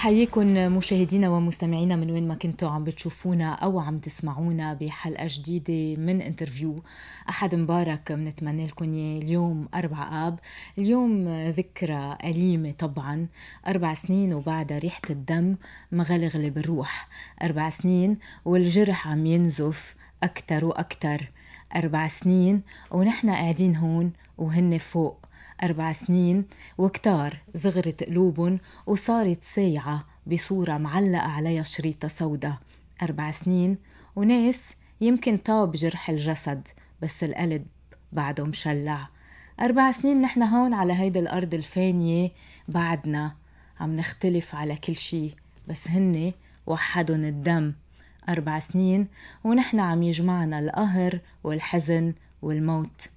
حييكم مشاهدينا ومستمعينا من وين ما كنتوا عم بتشوفونا او عم تسمعونا بحلقه جديده من انترفيو احد مبارك بنتمنى لكم اليوم 4 اب اليوم ذكرى اليمه طبعا اربع سنين وبعدها ريحه الدم مغلغله بالروح اربع سنين والجرح عم ينزف اكثر واكثر اربع سنين ونحن قاعدين هون وهن فوق أربع سنين وكتار زغرت قلوبن وصارت سايعة بصورة معلقة عليها شريطة سودة أربع سنين وناس يمكن طاب جرح الجسد بس القلب بعده مشلع أربع سنين نحن هون على هيدي الأرض الفانية بعدنا عم نختلف على كل شي بس هن وحدن الدم أربع سنين ونحن عم يجمعنا القهر والحزن والموت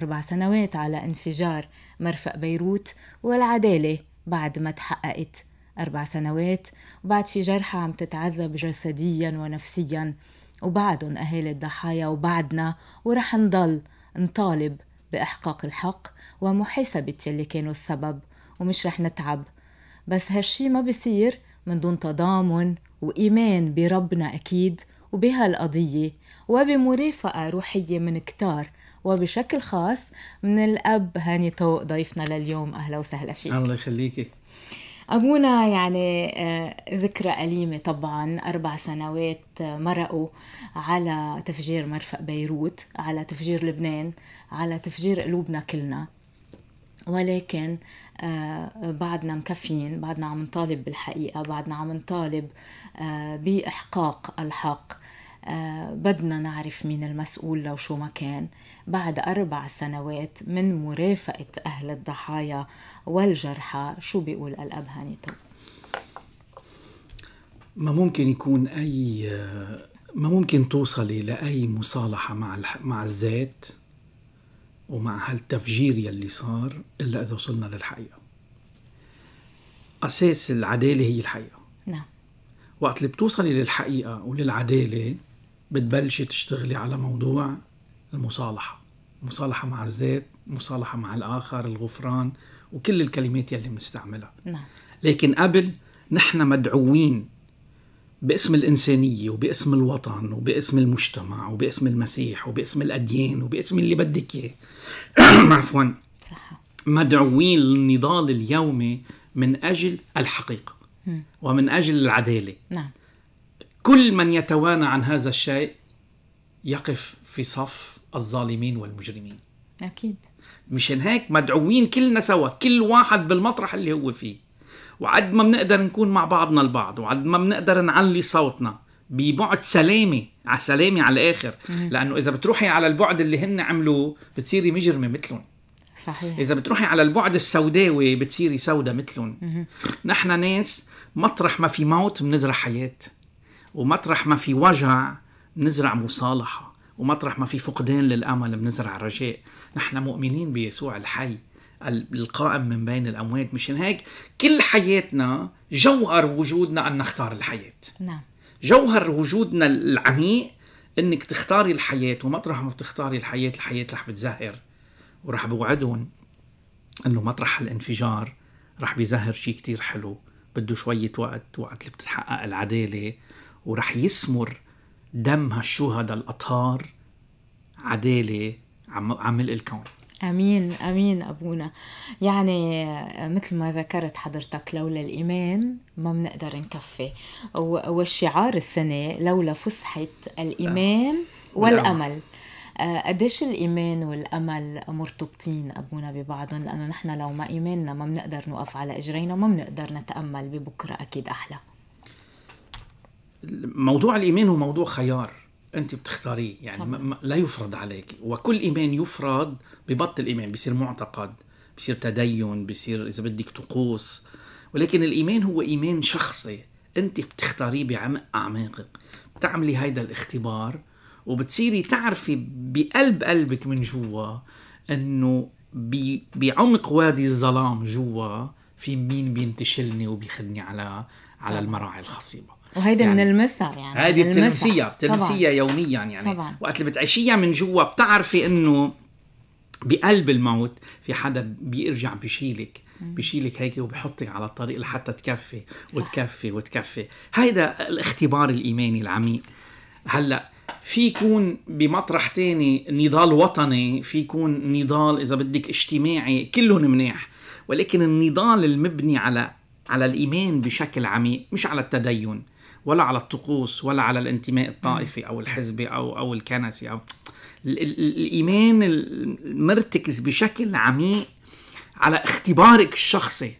أربع سنوات على انفجار مرفق بيروت والعدالة بعد ما تحققت أربع سنوات وبعد في جرحى عم تتعذب جسديا ونفسيا وبعدهم أهالي الضحايا وبعدنا ورح نضل نطالب بإحقاق الحق ومحاسبة يلي كانوا السبب ومش رح نتعب بس هالشي ما بصير من دون تضامن وإيمان بربنا أكيد وبهالقضية وبمرافقة روحية من كتار وبشكل خاص من الأب هاني طوق ضيفنا لليوم أهلا وسهلا فيك الله يخليكي أبونا يعني آه، ذكرى أليمة طبعا أربع سنوات آه، مرقوا على تفجير مرفق بيروت على تفجير لبنان على تفجير قلوبنا كلنا ولكن آه، بعدنا مكفيين بعدنا عم نطالب بالحقيقة بعدنا عم نطالب بإحقاق الحق بدنا نعرف مين المسؤول لو شو ما كان بعد أربع سنوات من مرافقة أهل الضحايا والجرحى شو بيقول الأب هانيتو؟ ما ممكن يكون أي ما ممكن توصلي لأي مصالحة مع مع الذات ومع هالتفجير يلي صار إلا إذا وصلنا للحقيقة أساس العدالة هي الحقيقة نعم وقت اللي بتوصلي للحقيقة وللعدالة بتبلشي تشتغلي على موضوع المصالحة مصالحه مع الذات مصالحه مع الاخر الغفران وكل الكلمات يلي بنستعملها نعم. لكن قبل نحن مدعوين باسم الإنسانية وباسم الوطن وباسم المجتمع وباسم المسيح وباسم الأديان وباسم اللي بدك إياه عفوا مدعوين للنضال اليومي من أجل الحقيقة ومن أجل العدالة نعم. كل من يتوانى عن هذا الشيء يقف في صف الظالمين والمجرمين أكيد مشان هيك مدعوين كلنا سوا كل واحد بالمطرح اللي هو فيه وعد ما بنقدر نكون مع بعضنا البعض وعد ما بنقدر نعلي صوتنا ببعد سلامي على سلامي على الاخر مم. لانه اذا بتروحي على البعد اللي هن عملوه بتصيري مجرمه مثلهم صحيح اذا بتروحي على البعد السوداوي بتصيري سودا مثلهم نحن ناس مطرح ما في موت بنزرع حياه ومطرح ما في وجع بنزرع مصالحه ومطرح ما في فقدان للامل بنزرع الرجاء نحن مؤمنين بيسوع الحي القائم من بين الاموات مشان هيك كل حياتنا جوهر وجودنا ان نختار الحياه نعم جوهر وجودنا العميق انك تختاري الحياه ومطرح ما بتختاري الحياه الحياه رح بتزهر ورح بوعدهم انه مطرح الانفجار رح بيزهر شيء كتير حلو بده شوية وقت وقت اللي بتتحقق العدالة ورح يسمر دم هالشهداء الأطهار عدالة عمل الكون امين امين ابونا يعني مثل ما ذكرت حضرتك لولا الايمان ما بنقدر نكفي والشعار السنه لولا فسحه الايمان آه، والامل آه، قديش الايمان والامل مرتبطين ابونا ببعضهم لانه نحن لو ما ايماننا ما بنقدر نقف على اجرينا وما بنقدر نتامل ببكره اكيد احلى موضوع الايمان هو موضوع خيار انت بتختاريه يعني ما لا يفرض عليك وكل ايمان يفرض ببطل ايمان بصير معتقد بصير تدين بصير اذا بدك طقوس ولكن الايمان هو ايمان شخصي انت بتختاريه بعمق اعماقك بتعملي هيدا الاختبار وبتصيري تعرفي بقلب قلبك من جوا انه بعمق وادي الظلام جوا في مين بينتشلني وبيخدني على على المراعي الخصيبه وهيدا يعني من المسها يعني هيدي بتلمسيها بتلمسيها يوميا يعني طبعا. وقت اللي بتعيشيها من جوا بتعرفي انه بقلب الموت في حدا بيرجع بشيلك بشيلك هيك وبحطك على الطريق لحتى تكفي صح. وتكفي وتكفي هيدا الاختبار الايماني العميق هلا في يكون بمطرح تاني نضال وطني في يكون نضال اذا بدك اجتماعي كلهم منيح ولكن النضال المبني على على الايمان بشكل عميق مش على التدين ولا على الطقوس ولا على الانتماء الطائفي او الحزبي او او الكنسي او الايمان مرتكز بشكل عميق على اختبارك الشخصي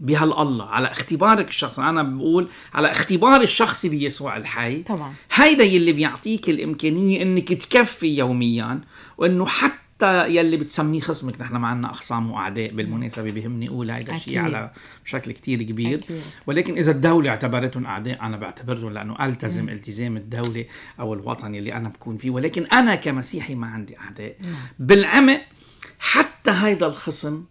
بهالله على اختبارك الشخصي انا بقول على اختبار الشخصي بيسوع الحي طبعا هيدا يلي بيعطيك الامكانيه انك تكفي يوميا وانه حتى حتى يلي بتسميه خصمك نحن ما عندنا اخصام واعداء بالمناسبه بيهمني اقول هيدا الشيء على بشكل كتير كبير أكيد. ولكن اذا الدوله اعتبرتهم اعداء انا بعتبرهم لانه التزم مم. التزام الدوله او الوطن اللي انا بكون فيه ولكن انا كمسيحي ما عندي اعداء نعم. بالعمق حتى هيدا الخصم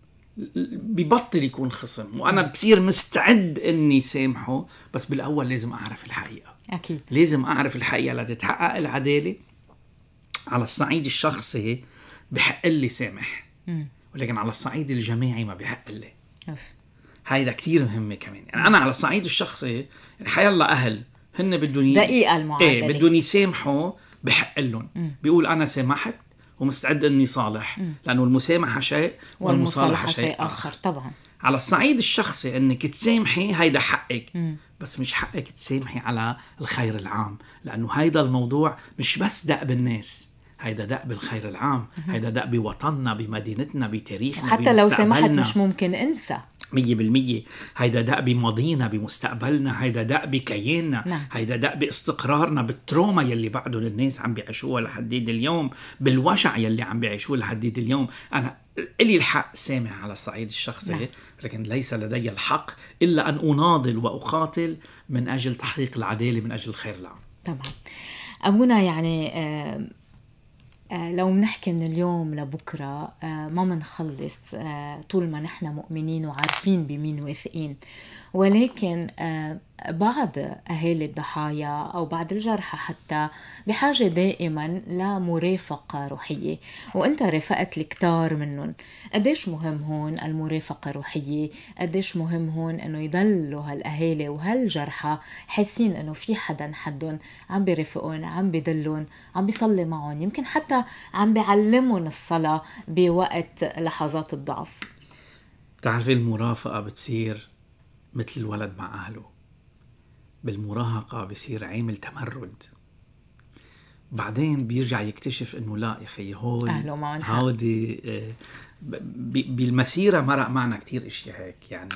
ببطل يكون خصم وانا بصير مستعد اني سامحه بس بالاول لازم اعرف الحقيقه اكيد لازم اعرف الحقيقه لتتحقق العداله على الصعيد الشخصي بحق لي سامح ولكن على الصعيد الجماعي ما بحق لي هيدا كثير مهمه كمان يعني انا على الصعيد الشخصي يعني الله اهل هن بدهم دقيقه المعادله ايه بدهم يسامحوا بحق لهم بيقول انا سامحت ومستعد اني صالح لانه المسامحه شيء والمصالحه شيء اخر, آخر. طبعا على الصعيد الشخصي انك تسامحي هيدا حقك م. بس مش حقك تسامحي على الخير العام لانه هيدا الموضوع مش بس دق بالناس هيدا دق بالخير العام هيدا دق بوطننا بمدينتنا بتاريخنا حتى لو سمحت مش ممكن انسى مية بالمية هيدا دق بماضينا بمستقبلنا هيدا دق بكياننا نعم. هيدا دق باستقرارنا بالتروما يلي بعدهم الناس عم بيعيشوها لحديد اليوم بالوجع يلي عم بيعيشوه لحديد اليوم أنا إلي الحق سامع على الصعيد الشخصي نعم. لكن ليس لدي الحق إلا أن أناضل وأقاتل من أجل تحقيق العدالة من أجل الخير العام طبعا أبونا يعني آه آه، لو بنحكي من اليوم لبكره آه، ما بنخلص آه، طول ما نحن مؤمنين وعارفين بمين واثقين ولكن آه، بعض أهالي الضحايا أو بعض الجرحى حتى بحاجة دائما لمرافقة روحية وأنت رافقت الكتار منهم قديش مهم هون المرافقة الروحية قديش مهم هون أنه يضلوا هالأهالي وهالجرحى حاسين أنه في حدا حدهم عم بيرافقهم عم بيدلهم عم بيصلي معهم يمكن حتى عم بيعلمهم الصلاة بوقت لحظات الضعف تعرفي المرافقة بتصير مثل الولد مع أهله بالمراهقة بصير عامل تمرد بعدين بيرجع يكتشف انه لا يا اخي هول اهله هودي آه، بالمسيره مرق معنا كتير اشياء هيك يعني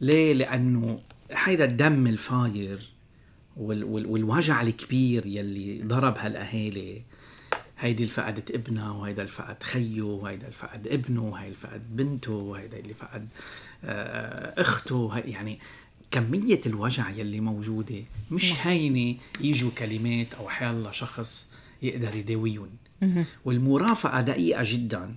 ليه؟ لانه هيدا الدم الفاير والوجع الكبير يلي ضرب هالاهالي هيدي الفقدت ابنها وهيدا اللي فقد خيه وهيدا اللي فقد ابنه وهيدا اللي فقد بنته وهيدا اللي فقد آه، اخته يعني كمية الوجع يلي موجودة مش نعم. هينة يجوا كلمات أو حال لشخص يقدر يداويهم والمرافقة دقيقة جدا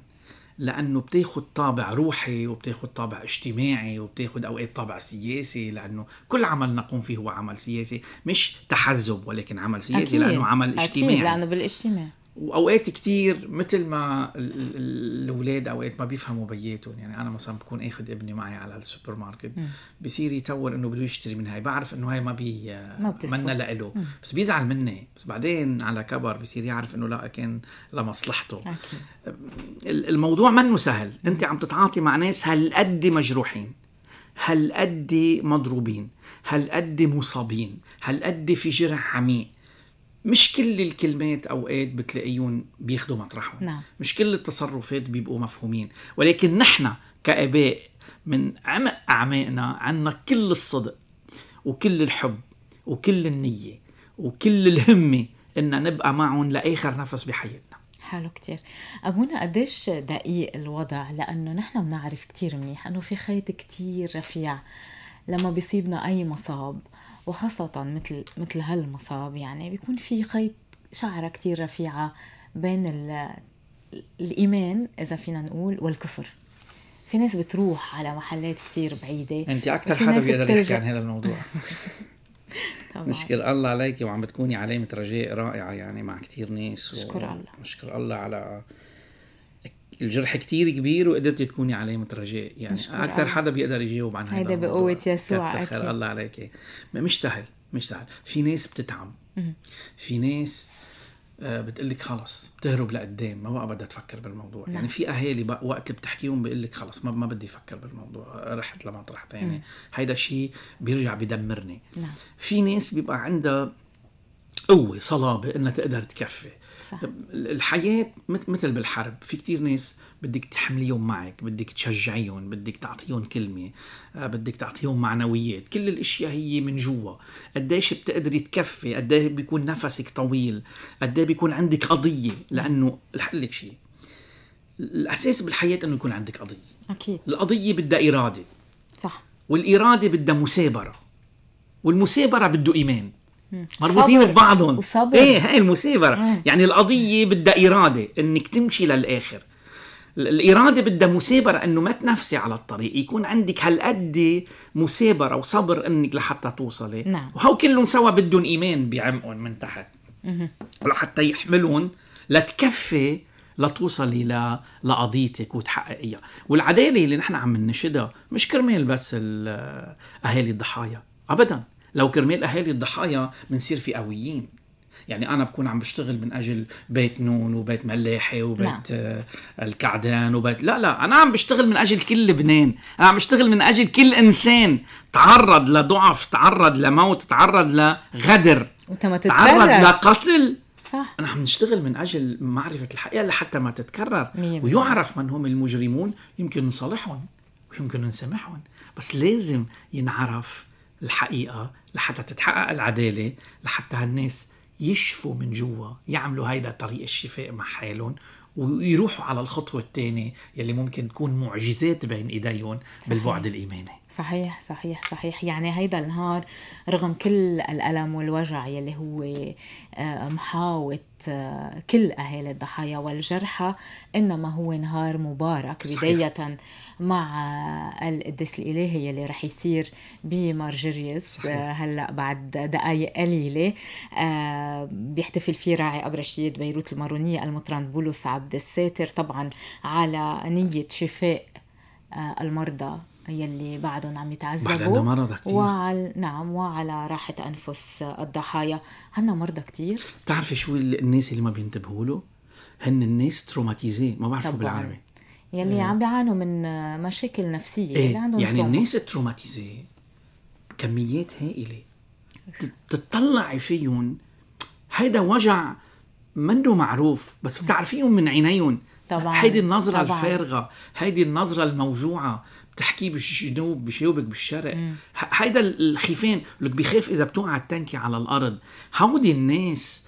لأنه بتاخد طابع روحي وبتاخد طابع اجتماعي وبتاخد أوقات طابع سياسي لأنه كل عمل نقوم فيه هو عمل سياسي مش تحزب ولكن عمل سياسي أكيد. لأنه عمل اجتماعي أكيد لأنه بالاجتماع واوقات كثير مثل ما الاولاد اوقات ما بيفهموا بياتهم يعني انا مثلا بكون اخذ ابني معي على السوبر ماركت بصير يتور انه بده يشتري من هاي بعرف انه هاي ما بي ما منا لإله بس بيزعل مني بس بعدين على كبر بصير يعرف انه لا كان لمصلحته أكيد. الموضوع منه سهل انت عم تتعاطي مع ناس هالقد مجروحين هالقد مضروبين هالقد مصابين هالقد في جرح عميق مش كل الكلمات اوقات بتلاقيهم بياخدوا مطرحهم نعم. مش كل التصرفات بيبقوا مفهومين ولكن نحن كاباء من عمق اعماقنا عنا كل الصدق وكل الحب وكل النيه وكل الهمه ان نبقى معهم لاخر نفس بحياتنا حلو كتير أبونا قديش دقيق الوضع لأنه نحن بنعرف كتير منيح أنه في خيط كتير رفيع لما بيصيبنا أي مصاب وخاصة مثل مثل هالمصاب يعني بيكون في خيط شعرة كتير رفيعة بين الإيمان إذا فينا نقول والكفر في ناس بتروح على محلات كتير بعيدة أنت أكثر حدا بيقدر يحكي عن هذا الموضوع نشكر الله عليكي وعم بتكوني علامة رجاء رائعة يعني مع كتير ناس و... شكر الله نشكر الله على الجرح كتير كبير وقدرتي تكوني عليه مترجاء يعني اكثر حدا بيقدر يجاوب عن هذا بقوه يسوع اكيد الله عليك مش سهل مش سهل في ناس بتتعب في ناس آه، بتقول لك خلص بتهرب لقدام ما بقى بدها تفكر بالموضوع نعم. يعني في اهالي بقى وقت اللي بتحكيهم بيقول لك خلص ما, ما بدي افكر بالموضوع رحت لمطرح ثاني يعني هيدا شيء بيرجع بدمرني نعم. في ناس بيبقى عندها قوه صلابه انها تقدر تكفي صح. الحياة مثل بالحرب في كتير ناس بدك تحمليهم معك بدك تشجعيهم بدك تعطيهم كلمة آه، بدك تعطيهم معنويات كل الاشياء هي من جوا قديش بتقدري تكفي قديش بيكون نفسك طويل قديش بيكون عندك قضية لأنه رح لك شيء الأساس بالحياة أنه يكون عندك قضية أكيد القضية بدها إرادة صح والإرادة بدها مثابرة والمثابرة بده إيمان مربوطين ببعضهم وصبر ايه هاي المصيبه إيه. يعني القضيه بدها اراده انك تمشي للاخر الاراده بدها مثابره انه ما تنفسي على الطريق يكون عندك هالقد مثابره وصبر انك لحتى توصلي نعم. وهو كلهم سوا بدهم ايمان بعمقهم من تحت مه. لحتى يحملهم لتكفي لتوصلي ل... لقضيتك وتحققيها والعداله اللي نحن عم ننشدها مش كرمال بس اهالي الضحايا ابدا لو كرمال اهالي الضحايا بنصير في قويين يعني انا بكون عم بشتغل من اجل بيت نون وبيت ملاحي وبيت نعم. آه الكعدان وبيت لا لا انا عم بشتغل من اجل كل لبنان انا عم بشتغل من اجل كل انسان تعرض لضعف تعرض لموت تعرض لغدر تعرض لقتل صح نحن نشتغل من اجل معرفه الحقيقه لحتى ما تتكرر ميم. ويعرف من هم المجرمون يمكن نصالحهم ويمكن نسامحهم بس لازم ينعرف الحقيقة لحتى تتحقق العدالة لحتى هالناس يشفوا من جوا يعملوا هيدا طريق الشفاء مع حالهم ويروحوا على الخطوة الثانية يلي ممكن تكون معجزات بين إيديهم بالبعد الإيماني صحيح صحيح صحيح يعني هيدا النهار رغم كل الألم والوجع يلي هو آه، محاوط آه، كل أهالي الضحايا والجرحى إنما هو نهار مبارك صحيح. بداية مع القديس الإلهي يلي رح يصير بمارجريس آه، هلأ بعد دقايق قليلة آه، بيحتفل فيه راعي ابرشيد بيروت المارونية المطران بولس عبد الساتر طبعا على نية شفاء المرضى يلي بعدهم عم يتعذبوا مرضى كتير وعلى نعم وعلى راحة أنفس الضحايا عنا مرضى كتير بتعرفي شو الناس اللي ما بينتبهوا له هن الناس تروماتيزي ما بعرف شو بالعربي يلي آه. عم بيعانوا من مشاكل نفسية إيه. اللي عندهم يعني تروما. الناس التروماتيزي كميات هائلة تطلعي فيهم هيدا وجع منه معروف بس بتعرفيهم من عينيهم طبعا هيدي النظرة طبعا. الفارغة هيدي النظرة الموجوعة بتحكي بالجنوب بشيوبك بالشرق هيدا الخيفان لك بيخاف اذا بتوقع التانكي على الارض هودي الناس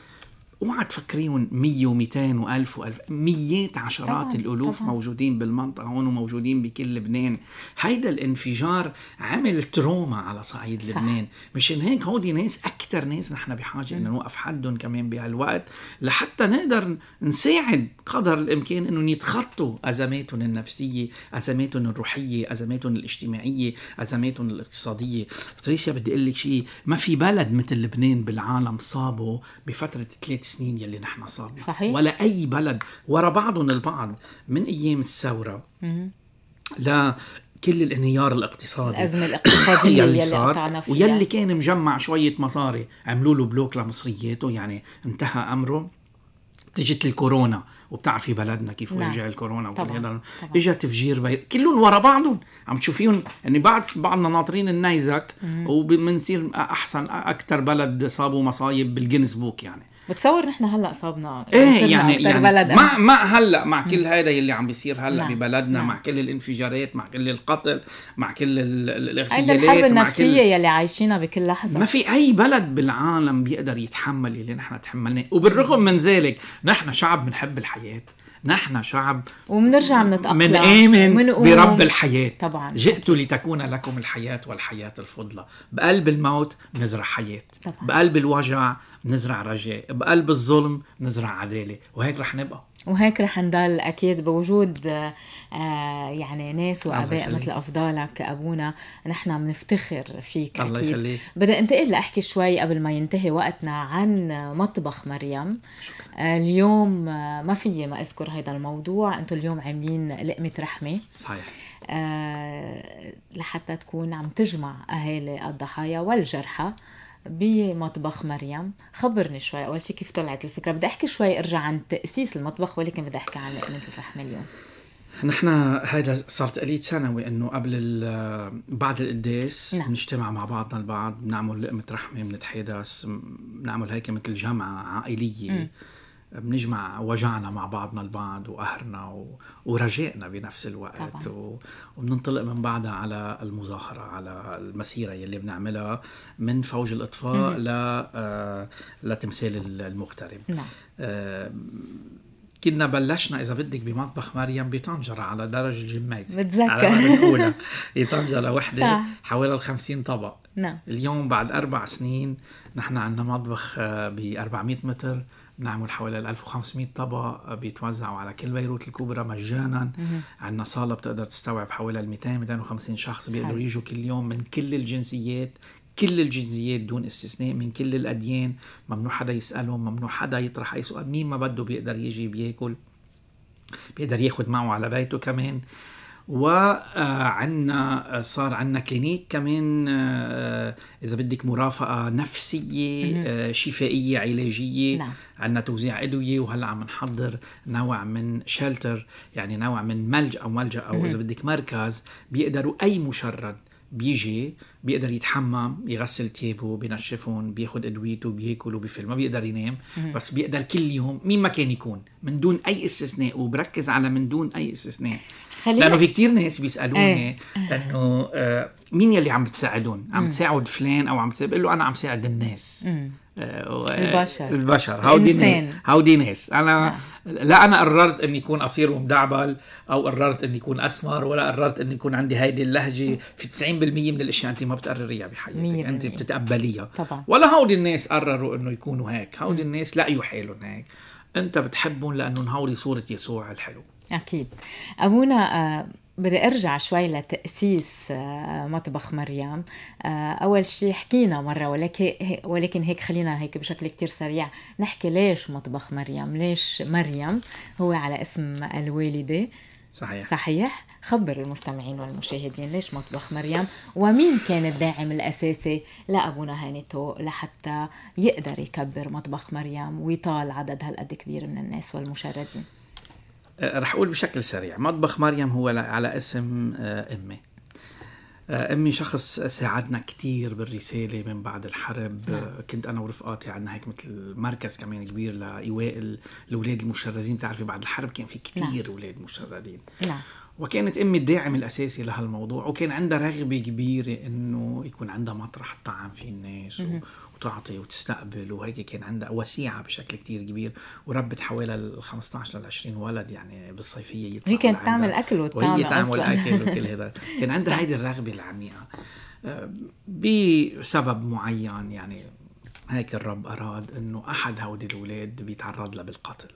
اوعى تفكريهم 100 و200 و1000 و1000 ميات عشرات طبعاً الالوف طبعاً. موجودين بالمنطقه هون وموجودين بكل لبنان هيدا الانفجار عمل تروما على صعيد صح. لبنان مشان هيك هودي ناس اكثر ناس نحن بحاجه انه نوقف حدهم كمان بهالوقت لحتى نقدر نساعد قدر الامكان انهم يتخطوا ازماتهم النفسيه ازماتهم الروحيه ازماتهم الاجتماعيه ازماتهم الاقتصاديه بتريسيا بدي اقول لك شيء ما في بلد مثل لبنان بالعالم صابه بفتره ثلاث السنين يلي نحن صار صحيح ولا اي بلد ورا بعضهم البعض من ايام الثوره لا كل الانهيار الاقتصادي الازمه الاقتصاديه اللي, يلي صار فيها ويلي كان مجمع شويه مصاري عملوا له بلوك لمصرياته يعني انتهى امره اجت الكورونا وبتعرفي بلدنا كيف نعم. وجع الكورونا وكل اجى تفجير بي... كلهم ورا بعضهم عم تشوفيهم يعني بعد بعضنا ناطرين النيزك وبنصير احسن اكثر بلد صابوا مصايب بالجنس بوك يعني بتصور نحن هلا صابنا ايه يعني, يعني, يعني بلد مع مع هلا مع كل هذا اللي عم بيصير هلا نعم. ببلدنا نعم. مع كل الانفجارات مع كل القتل مع كل الاغتيالات الحرب النفسيه كل... يلي عايشينها بكل لحظه ما في اي بلد بالعالم بيقدر يتحمل اللي نحن تحملناه وبالرغم من ذلك نحن شعب بنحب الحياه نحن شعب وبنرجع بنتأقلم من آمن برب الحياة طبعا جئت لتكون لكم الحياة والحياة الفضلى بقلب الموت بنزرع حياة طبعا. بقلب الوجع نزرع رجاء بقلب الظلم نزرع عداله وهيك رح نبقى وهيك رح نضل اكيد بوجود آه يعني ناس واباء مثل افضالك ابونا نحن بنفتخر فيك الله اكيد يخليك. بدي انتقل لاحكي شوي قبل ما ينتهي وقتنا عن مطبخ مريم شكرا. آه، اليوم آه، ما في ما اذكر هذا الموضوع انتم اليوم عاملين لقمه رحمه صحيح آه لحتى تكون عم تجمع اهالي الضحايا والجرحى بمطبخ مريم خبرني شوي اول شيء كيف طلعت الفكره بدي احكي شوي ارجع عن تاسيس المطبخ ولكن بدي احكي عن لقمه الفحم اليوم نحن هيدا صار تقليد سنوي انه قبل بعد القداس نعم. بنجتمع مع بعضنا البعض بنعمل لقمه رحمه بنتحدث بنعمل هيك مثل جمعه عائليه م. بنجمع وجعنا مع بعضنا البعض وقهرنا و... ورجائنا بنفس الوقت طبعا. وبننطلق من بعدها على المظاهرة على المسيرة يلي بنعملها من فوج الإطفاء ل... آ... آه، لتمثال المغترب نعم. آه، كنا بلشنا اذا بدك بمطبخ مريم بطنجره على درج الجميز بتذكر الاولى طنجره وحده حوالي ال 50 طبق نعم اليوم بعد اربع سنين نحن عندنا مطبخ آه، ب 400 متر بنعمل حوالي 1500 طبق بيتوزعوا على كل بيروت الكبرى مجانا عندنا صاله بتقدر تستوعب حوالي 200 250 شخص بيقدروا يجوا كل يوم من كل الجنسيات كل الجنسيات دون استثناء من كل الاديان ممنوع حدا يسالهم ممنوع حدا يطرح اي سؤال مين ما بده بيقدر يجي بياكل بيقدر ياخذ معه على بيته كمان آه وعنا صار عنا كلينيك كمان آه، اذا بدك مرافقه نفسيه آه، شفائيه علاجيه نعم. عنا توزيع ادويه وهلا عم نحضر نوع من شيلتر يعني نوع من ملجا او ملجا او اذا بدك مركز بيقدروا اي مشرد بيجي بيقدر يتحمم يغسل ثيابه بينشفهم بياخد ادويته بياكل وبيفل ما بيقدر ينام بس بيقدر كل يوم مين ما كان يكون من دون اي استثناء وبركز على من دون اي استثناء خلينا لانه في كثير ناس بيسالوني ايه. انه آه مين يلي عم بتساعدون؟ عم تساعد فلان او عم بقول له انا عم ساعد الناس مم. آه، البشر البشر هودي هودي ناس انا نعم. لا انا قررت اني اكون قصير ومدعبل او قررت اني اكون اسمر ولا قررت اني يكون عندي هيدي اللهجه في 90% من الاشياء انت ما بتقرريها بحياتك انت بتتقبليها طبعا ولا هودي الناس قرروا انه يكونوا هيك هودي الناس لقيوا حالهم هيك انت بتحبهم لانه هودي صوره يسوع الحلو أكيد أبونا آه، بدي ارجع شوي لتاسيس آه، مطبخ مريم آه، اول شيء حكينا مره ولكن ولكن هيك خلينا هيك بشكل كتير سريع نحكي ليش مطبخ مريم ليش مريم هو على اسم الوالده صحيح صحيح خبر المستمعين والمشاهدين ليش مطبخ مريم ومين كان الداعم الأساسي لأبونا هانيتو لحتى يقدر يكبر مطبخ مريم ويطال عدد هالقد كبير من الناس والمشردين آه، رح اقول بشكل سريع مطبخ مريم هو على اسم آه، امي آه، امي شخص ساعدنا كثير بالرساله من بعد الحرب نعم. كنت انا ورفقاتي عندنا هيك مثل مركز كمان كبير لايواء الاولاد المشردين بتعرفي بعد الحرب كان في كثير نعم. اولاد مشردين نعم. وكانت امي الداعم الاساسي لهالموضوع وكان عندها رغبه كبيره انه يكون عندها مطرح تطعم فيه الناس و... وتعطي وتستقبل وهيك كان عندها وسيعه بشكل كتير كبير وربت حوالي ال 15 لل 20 ولد يعني بالصيفيه هي كانت تعمل اكل والطعم وهي تعمل اكل وكل هذا كان عندها هيدي الرغبه العميقه آه، بسبب معين يعني هيك الرب اراد انه احد هودي الاولاد بيتعرض له بالقتل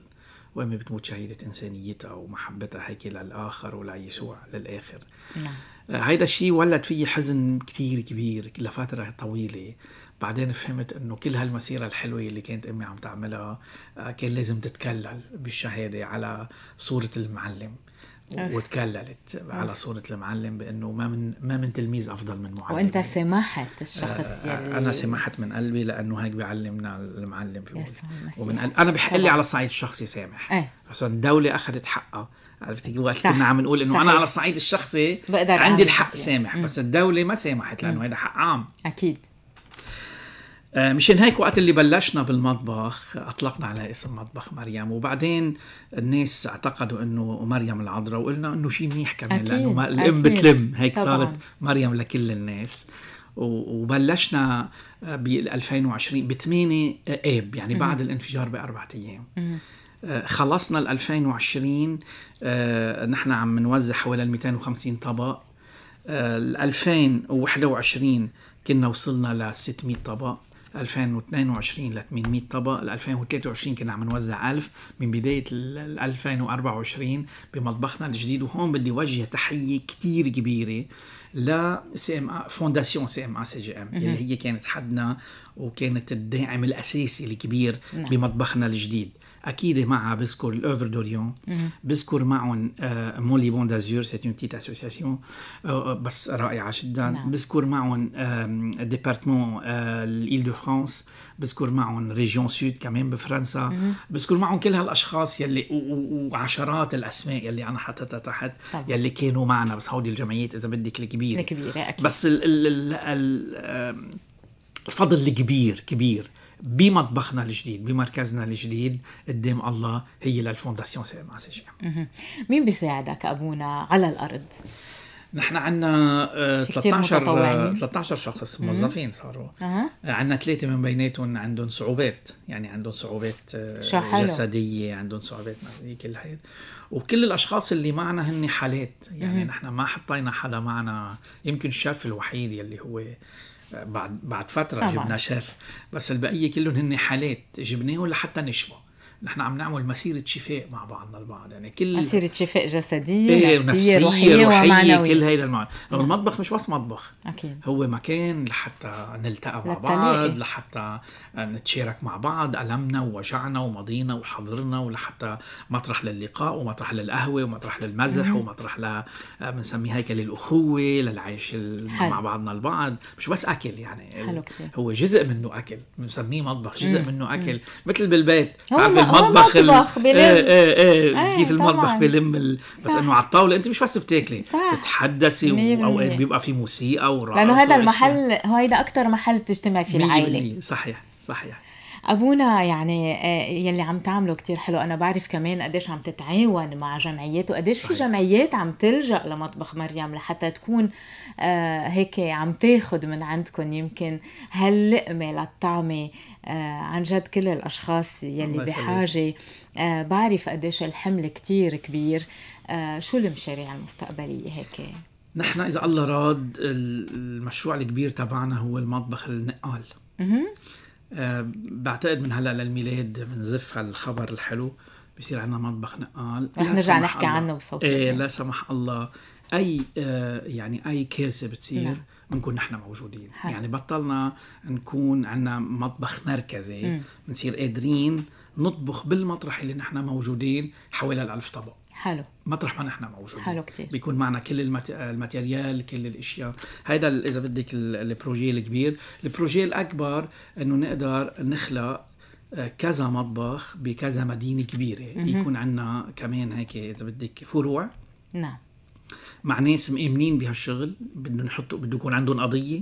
وما بتموت شهيدة إنسانيتها ومحبتها هيك للآخر وليسوع للآخر نعم. نعم. آه، هيدا الشيء ولد فيي حزن كثير كبير لفترة طويلة بعدين فهمت انه كل هالمسيره الحلوه اللي كانت امي عم تعملها آه، كان لازم تتكلل بالشهاده على صوره المعلم وتكللت على صورة المعلم بأنه ما من ما من تلميذ أفضل من معلم وأنت سمحت الشخص آه، يلي أنا سمحت من قلبي لأنه هيك بيعلمنا المعلم في ومن قلبي أنا بحق لي على الصعيد الشخصي سامح ايه؟ عشان الدولة أخذت حقها عرفتي وقت كنا عم نقول انه انا على الصعيد الشخصي عندي الحق سامح بس الدوله ما سامحت لانه هذا حق عام اكيد آه، مشان هيك وقت اللي بلشنا بالمطبخ اطلقنا على اسم مطبخ مريم وبعدين الناس اعتقدوا انه مريم العذراء وقلنا انه شيء منيح كمان أكيد. لانه الام بتلم هيك طبعاً. صارت مريم لكل الناس وبلشنا ب 2020 ب 8 اب يعني بعد م. الانفجار باربع ايام آه، خلصنا ال 2020 آه، نحن عم نوزع حوالي 250 طبق ال 2021 كنا وصلنا ل 600 طبق 2022 ل 800 طبق ل 2023 كنا عم نوزع 1000 من بدايه ال 2024 بمطبخنا الجديد وهون بدي وجه تحيه كثير كبيره ل سي ام فونداسيون سي ام سي جي ام اللي هي كانت حدنا وكانت الداعم الاساسي الكبير نعم. بمطبخنا الجديد اكيد معها بذكر الاوفر دوريون بذكر معهم مون بون دازور سي اون بتيت اسوسياسيون بس رائعه جدا بذكر معهم ديبارتمون الايل دو فرانس بذكر معهم ريجيون سود كمان بفرنسا بذكر معهم كل هالاشخاص يلي وعشرات الاسماء يلي انا حطيتها تحت يلي كانوا معنا بس هودي الجمعيات اذا بدك الكبيره الكبيره اكيد بس ال ال ال الفضل الكبير كبير بمطبخنا الجديد بمركزنا الجديد قدام الله هي للفونداسيون سي ام إيه سي مين بيساعدك ابونا على الارض؟ نحن عندنا 13 آه، 13 آه، شخص موظفين صاروا أه. عندنا ثلاثه من بيناتهم عندهم صعوبات يعني عندهم صعوبات آه، جسديه عندهم صعوبات ماديه كل حياة وكل الاشخاص اللي معنا هن حالات يعني نحن ما حطينا حدا معنا يمكن الشاف الوحيد يلي هو بعد بعد فتره طبعا. جبنا شيف بس البقيه كلهم هن حالات جبناهم لحتى نشفى نحن عم نعمل مسيرة شفاء مع بعضنا البعض يعني كل مسيرة شفاء جسدية إيه، نفسية, روحية, روحية ومعنوية كل هيدا المعنى نعم. المطبخ مش بس مطبخ أكيد. هو مكان لحتى نلتقى مع بعض لحتى نتشارك مع بعض ألمنا ووجعنا وماضينا وحضرنا ولحتى مطرح للقاء ومطرح للقهوة ومطرح للمزح مم. ومطرح ل بنسميه هيك للأخوة للعيش مع بعضنا البعض مش بس أكل يعني حلو كتير. هو جزء منه أكل بنسميه مطبخ جزء مم. منه أكل مم. مثل بالبيت هو المطبخ المطبخ بلم إيه،, ايه ايه ايه كيف المطبخ بلم ال... بس انه على الطاوله انت مش بس بتاكلي بتتحدثي واوقات بيبقى في موسيقى ورقص لانه هذا المحل هو هيدا اكثر محل بتجتمع فيه العائله صحيح صحيح ابونا يعني آه، يلي عم تعمله كتير حلو انا بعرف كمان قديش عم تتعاون مع جمعيات وقديش في جمعيات عم تلجا لمطبخ مريم لحتى تكون آه، هيك عم تاخد من عندكم يمكن هاللقمه للطعمه آه، عن جد كل الاشخاص يلي بحاجه بعرف قديش الحمل كتير كبير شو المشاريع المستقبليه هيك نحن اذا الله راد المشروع الكبير تبعنا هو المطبخ النقال آه، بعتقد من هلا للميلاد بنزف على الخبر الحلو بصير عندنا مطبخ نقال آه، رح نرجع نحكي الله. عنه بصوت ايه لا سمح الله اي آه، يعني اي كارثه بتصير نعم. بنكون نحن موجودين حل. يعني بطلنا نكون عندنا مطبخ مركزي بنصير قادرين نطبخ بالمطرح اللي نحن موجودين حوالي ال 1000 طبق حلو مطرح ما نحن موجودين حلو كتير بيكون معنا كل الماتيريال كل الاشياء هيدا اذا بدك البروجي الكبير البروجي الاكبر انه نقدر نخلق آه، كذا مطبخ بكذا مدينه كبيره مهم. يكون عندنا كمان هيك اذا بدك فروع نعم مع ناس مآمنين بهالشغل بدهم يحطوا بده يكون عندهم قضيه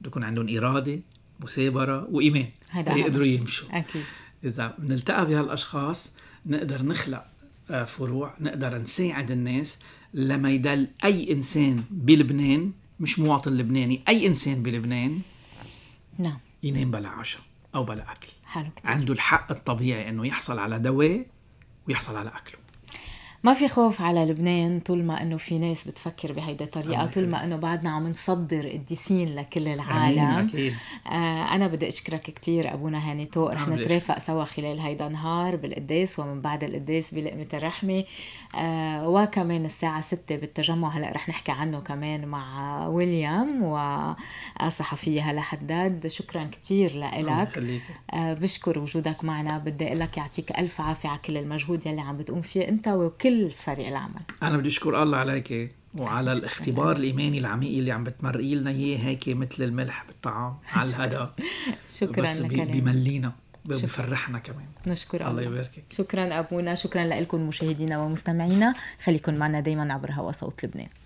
بده يكون عندهم اراده مثابره وايمان هيدا يقدروا يمشوا اكيد اذا بنلتقى بهالاشخاص نقدر نخلق آه، فروع نقدر نساعد الناس لما يدل أي إنسان بلبنان مش مواطن لبناني أي إنسان بلبنان نعم ينام بلا عشاء أو بلا أكل حلو كتير. عنده الحق الطبيعي أنه يحصل على دواء ويحصل على أكله ما في خوف على لبنان طول ما انه في ناس بتفكر بهيدي الطريقه طول ما انه بعدنا عم نصدر الديسين لكل العالم أمين أكيد. آه انا بدي اشكرك كثير ابونا هاني تو رح نترافق سوا خلال هيدا النهار بالقداس ومن بعد القداس بلقمه الرحمه آه وكمان الساعه 6 بالتجمع هلا رح نحكي عنه كمان مع ويليام وصحفيه هلا حداد شكرا كثير لك آه بشكر وجودك معنا بدي اقول لك يعطيك الف عافيه على كل المجهود يلي عم بتقوم فيه انت وكل كل فريق العمل انا بدي اشكر الله عليك وعلى الاختبار الايماني العميق اللي عم بتمرقي لنا اياه هيك مثل الملح بالطعام على الهدى شكرا بس بملينا بيملينا بفرحنا كمان نشكر الله, الله يباركك شكرا ابونا شكرا لكم مشاهدينا ومستمعينا خليكم معنا دائما عبر هوا صوت لبنان